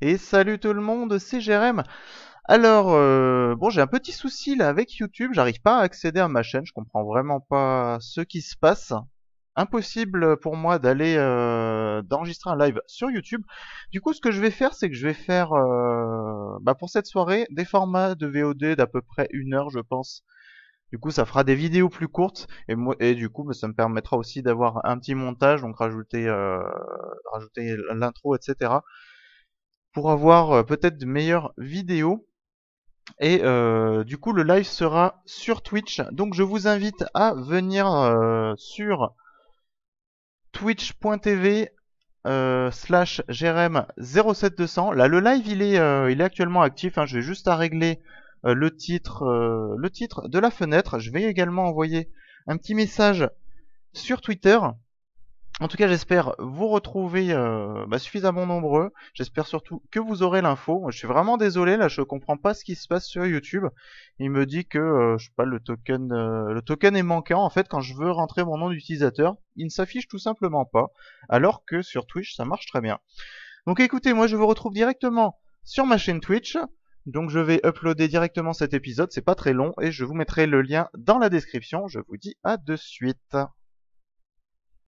Et salut tout le monde, c'est Jérém. Alors, euh, bon, j'ai un petit souci là avec YouTube, j'arrive pas à accéder à ma chaîne, je comprends vraiment pas ce qui se passe. Impossible pour moi d'aller euh, d'enregistrer un live sur YouTube. Du coup, ce que je vais faire, c'est que je vais faire, euh, bah, pour cette soirée, des formats de VOD d'à peu près une heure, je pense. Du coup, ça fera des vidéos plus courtes et, moi, et du coup, bah, ça me permettra aussi d'avoir un petit montage, donc rajouter, rajouter l'intro, etc pour avoir euh, peut-être de meilleures vidéos. Et euh, du coup, le live sera sur Twitch. Donc, je vous invite à venir euh, sur twitch.tv euh, slash 07200. Là, le live, il est, il est actuellement actif. Hein. Je vais juste à régler le, titre, le titre de la fenêtre. Je vais également envoyer un petit message sur Twitter en tout cas, j'espère vous retrouver euh, bah, suffisamment nombreux. J'espère surtout que vous aurez l'info. Je suis vraiment désolé, là, je comprends pas ce qui se passe sur YouTube. Il me dit que, euh, je sais pas, le token, euh, le token est manquant. En fait, quand je veux rentrer mon nom d'utilisateur, il ne s'affiche tout simplement pas. Alors que sur Twitch, ça marche très bien. Donc écoutez, moi, je vous retrouve directement sur ma chaîne Twitch. Donc je vais uploader directement cet épisode, c'est pas très long, et je vous mettrai le lien dans la description. Je vous dis à de suite.